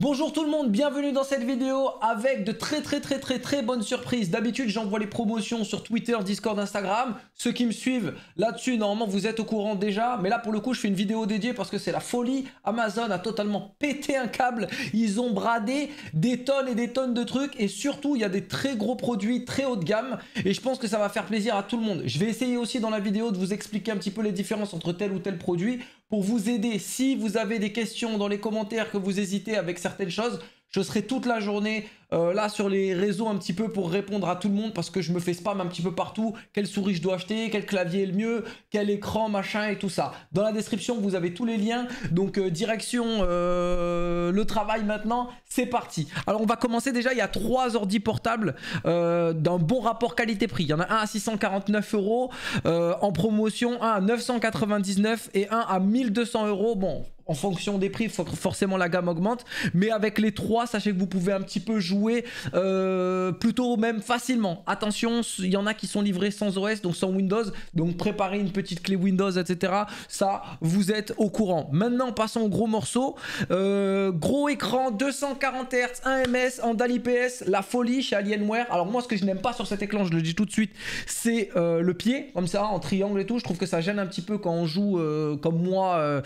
Bonjour tout le monde, bienvenue dans cette vidéo avec de très très très très très bonnes surprises. D'habitude, j'envoie les promotions sur Twitter, Discord, Instagram. Ceux qui me suivent là-dessus, normalement, vous êtes au courant déjà. Mais là, pour le coup, je fais une vidéo dédiée parce que c'est la folie. Amazon a totalement pété un câble. Ils ont bradé des tonnes et des tonnes de trucs. Et surtout, il y a des très gros produits, très haut de gamme. Et je pense que ça va faire plaisir à tout le monde. Je vais essayer aussi dans la vidéo de vous expliquer un petit peu les différences entre tel ou tel produit pour vous aider. Si vous avez des questions dans les commentaires, que vous hésitez avec certaines choses, je serai toute la journée euh, là sur les réseaux un petit peu pour répondre à tout le monde parce que je me fais spam un petit peu partout. Quelle souris je dois acheter, quel clavier est le mieux, quel écran, machin et tout ça. Dans la description, vous avez tous les liens. Donc euh, direction euh, le travail maintenant, c'est parti. Alors on va commencer déjà, il y a trois ordi portables d'un bon rapport qualité-prix. Il y en a un à 649 euros en promotion, un à 999 et un à 1200 euros. Bon, en fonction des prix, forcément la gamme augmente. Mais avec les trois, sachez que vous pouvez un petit peu jouer euh, plutôt même facilement. Attention, il y en a qui sont livrés sans OS, donc sans Windows. Donc préparez une petite clé Windows, etc. Ça, vous êtes au courant. Maintenant, passons au gros morceau. Euh, gros écran, 240 Hz, 1 ms en Dali PS la folie chez Alienware. Alors moi, ce que je n'aime pas sur cet écran, je le dis tout de suite, c'est euh, le pied, comme ça, en triangle et tout. Je trouve que ça gêne un petit peu quand on joue comme moi.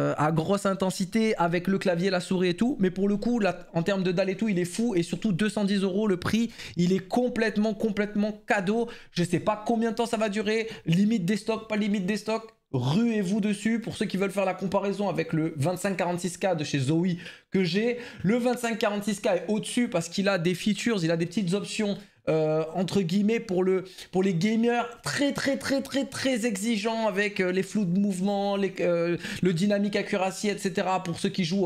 Euh, à grosse intensité avec le clavier, la souris et tout. Mais pour le coup, en termes de dalle et tout, il est fou. Et surtout, 210 euros le prix, il est complètement, complètement cadeau. Je sais pas combien de temps ça va durer. Limite des stocks, pas limite des stocks. Ruez-vous dessus pour ceux qui veulent faire la comparaison avec le 2546K de chez Zoe que j'ai. Le 2546K est au-dessus parce qu'il a des features, il a des petites options euh, entre guillemets pour, le, pour les gamers très très très très très exigeants avec euh, les flous de mouvement, les, euh, le dynamique accuracy, etc. Pour ceux qui jouent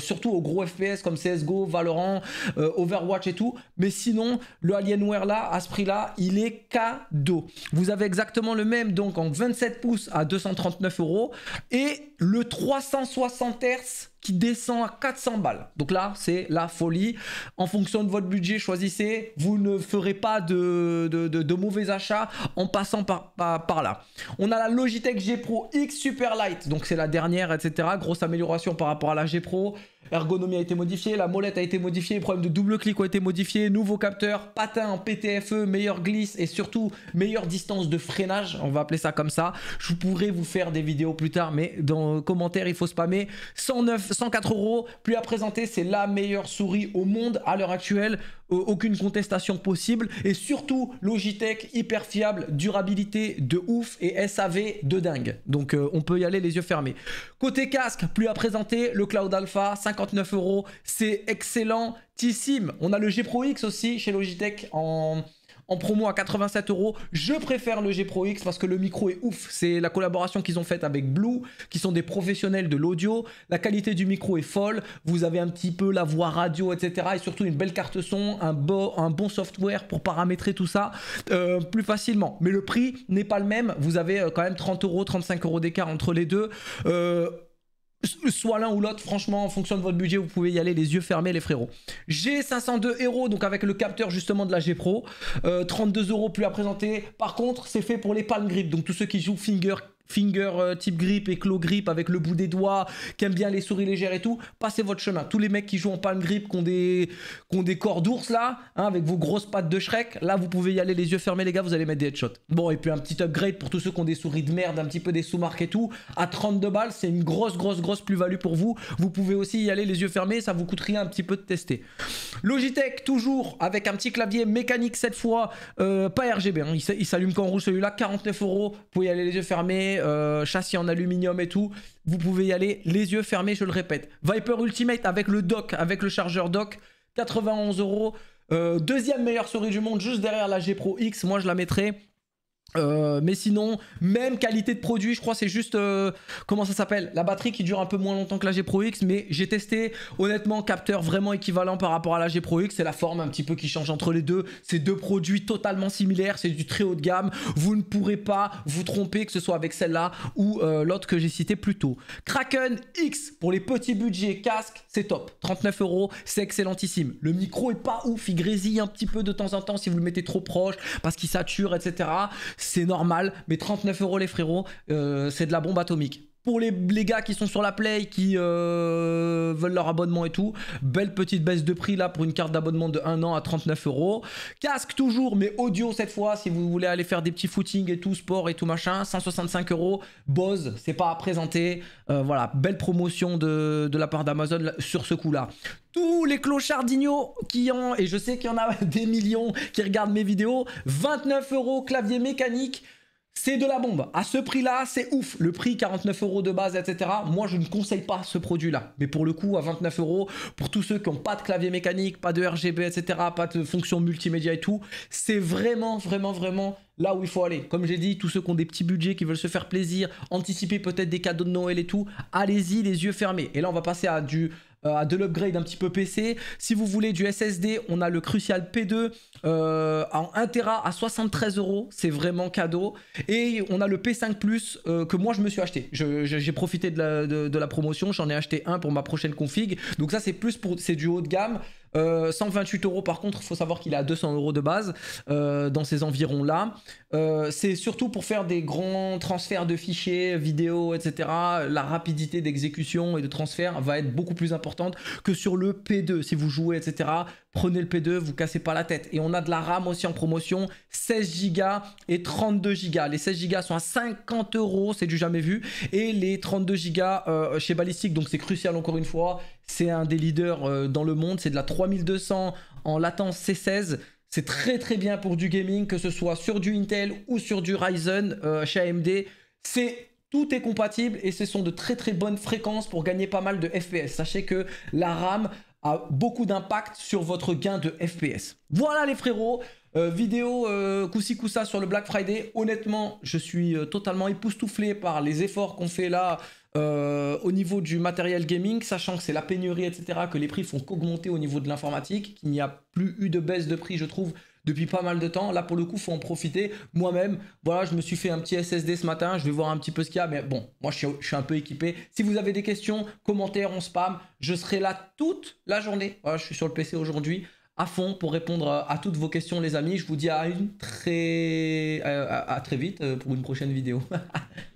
surtout aux gros FPS comme CSGO, Valorant, Overwatch et tout. Mais sinon, le Alienware là, à ce prix là, il est cadeau. Vous avez exactement le même donc en 27 pouces à 239 euros et le 360 Hz qui descend à 400 balles. Donc là, c'est la folie. En fonction de votre budget, choisissez. Vous ne ferez pas de, de, mauvais achats en passant par, par, là. On a la Logitech G Pro X Super Light. Donc c'est la dernière, etc. Grosse amélioration par rapport à la G Pro. Ergonomie a été modifiée, la molette a été modifiée, problème problèmes de double clic ont été modifiés, nouveau capteur, patin en PTFE, meilleure glisse et surtout meilleure distance de freinage, on va appeler ça comme ça. Je pourrais vous faire des vidéos plus tard, mais dans les commentaires, il faut spammer. 109, 104 euros, plus à présenter, c'est la meilleure souris au monde à l'heure actuelle euh, aucune contestation possible et surtout Logitech hyper fiable, durabilité de ouf et SAV de dingue. Donc euh, on peut y aller les yeux fermés. Côté casque, plus à présenter, le Cloud Alpha 59 euros. C'est excellentissime. On a le G Pro X aussi chez Logitech en, promo à 87 euros. Je préfère le G Pro X parce que le micro est ouf. C'est la collaboration qu'ils ont faite avec Blue, qui sont des professionnels de l'audio. La qualité du micro est folle. Vous avez un petit peu la voix radio, etc. Et surtout une belle carte son, un, un bon software pour paramétrer tout ça euh, plus facilement. Mais le prix n'est pas le même. Vous avez euh, quand même 30 euros, 35 euros d'écart entre les deux. Euh, soit l'un ou l'autre, franchement, en fonction de votre budget, vous pouvez y aller les yeux fermés, les frérots. g 502 Hero donc avec le capteur justement de la G Pro, 32 euh, euros plus à présenter. Par contre, c'est fait pour les palm grip, donc tous ceux qui jouent finger finger euh, type grip et claw grip avec le bout des doigts, qui aiment bien les souris légères et tout, passez votre chemin. Tous les mecs qui jouent en palm grip, qui ont des, qui des corps d'ours là, hein, avec vos grosses pattes de Shrek, là vous pouvez y aller les yeux fermés les gars, vous allez mettre des headshots. Bon, et puis un petit upgrade pour tous ceux qui ont des souris de merde, un petit peu des sous-marques et tout, à 32 balles, c'est une grosse, grosse, grosse plus-value pour vous. Vous pouvez aussi y aller les yeux fermés, ça vous coûte rien un petit peu de tester. Logitech, toujours avec un petit clavier mécanique cette fois, euh, pas RGB, hein, il, s'allume qu'en rouge celui-là, 49 euros, vous pouvez y aller les yeux fermés, euh, châssis en aluminium et tout. Vous pouvez y aller les yeux fermés, je le répète. Viper Ultimate avec le dock, avec le chargeur dock, 91 euros. Euh, deuxième meilleure souris du monde, juste derrière la G Pro X. Moi, je la mettrai euh, mais sinon, même qualité de produit, je crois c'est juste euh, comment ça s'appelle La batterie qui dure un peu moins longtemps que la G Pro X, mais j'ai testé honnêtement capteur vraiment équivalent par rapport à la G Pro X, c'est la forme un petit peu qui change entre les deux. C'est deux produits totalement similaires, c'est du très haut de gamme. Vous ne pourrez pas vous tromper que ce soit avec celle-là ou euh, l'autre que j'ai cité plus tôt. Kraken X pour les petits budgets casque, c'est top, 39 euros, c'est excellentissime. Le micro est pas ouf, il grésille un petit peu de temps en temps si vous le mettez trop proche parce qu'il sature, etc c'est normal, mais 39 euros les frérots, euh, c'est de la bombe atomique pour les, gars qui sont sur la Play, qui euh, veulent leur abonnement et tout, belle petite baisse de prix là pour une carte d'abonnement de 1 an à 39 euros. Casque toujours, mais audio cette fois, si vous voulez aller faire des petits footings et tout, sport et tout machin, 165 euros. Bose, c'est pas à présenter. Euh, voilà, belle promotion de, de la part d'Amazon sur ce coup là. Tous les clochardignaux qui ont, et je sais qu'il y en a des millions qui regardent mes vidéos, 29 euros clavier mécanique. C'est de la bombe. À ce prix-là, c'est ouf. Le prix 49 euros de base, etc. Moi, je ne conseille pas ce produit-là. Mais pour le coup, à 29 euros, pour tous ceux qui n'ont pas de clavier mécanique, pas de RGB, etc., pas de fonction multimédia et tout, c'est vraiment, vraiment, vraiment là où il faut aller. Comme j'ai dit, tous ceux qui ont des petits budgets, qui veulent se faire plaisir, anticiper peut-être des cadeaux de Noël et tout, allez-y les yeux fermés. Et là, on va passer à du euh, à de l'upgrade un petit peu PC. Si vous voulez du SSD, on a le Crucial P2 euh, en 1 Tera à 73 euros. C'est vraiment cadeau. Et on a le P5 Plus euh, que moi je me suis acheté. J'ai profité de la, de la promotion. J'en ai acheté un pour ma prochaine config. Donc ça c'est plus pour c'est du haut de gamme. 128 euh, euros, par contre, il faut savoir qu'il est à 200 euros de base euh, dans ces environs-là. Euh, c'est surtout pour faire des grands transferts de fichiers, vidéos, etc. La rapidité d'exécution et de transfert va être beaucoup plus importante que sur le P2. Si vous jouez, etc., prenez le P2, vous cassez pas la tête. Et on a de la RAM aussi en promotion, 16 Go et 32 Go. Les 16 Go sont à 50 euros, c'est du jamais vu. Et les 32 Go euh, chez Ballistic, donc c'est crucial encore une fois. C'est un des leaders euh, dans le monde, c'est de la 3200 en latence C16. C'est très très bien pour du gaming, que ce soit sur du Intel ou sur du Ryzen euh, chez AMD. C'est tout est compatible et ce sont de très très bonnes fréquences pour gagner pas mal de FPS. Sachez que la RAM a beaucoup d'impact sur votre gain de FPS. Voilà les frérots, euh, vidéo euh, coussi sur le Black Friday. Honnêtement, je suis euh, totalement époustouflé par les efforts qu'on fait là au niveau du matériel gaming, sachant que c'est la pénurie, etc., que les prix font qu'augmenter au niveau de l'informatique, qu'il n'y a plus eu de baisse de prix, je trouve, depuis pas mal de temps. Là, pour le coup, faut en profiter. Moi-même, voilà, je me suis fait un petit SSD ce matin. Je vais voir un petit peu ce qu'il y a. Mais bon, moi, je suis, un peu équipé. Si vous avez des questions, commentaires, on spam. Je serai là toute la journée. je suis sur le PC aujourd'hui à fond pour répondre à toutes vos questions, les amis. Je vous dis à une très, euh, à très vite euh, pour une prochaine vidéo.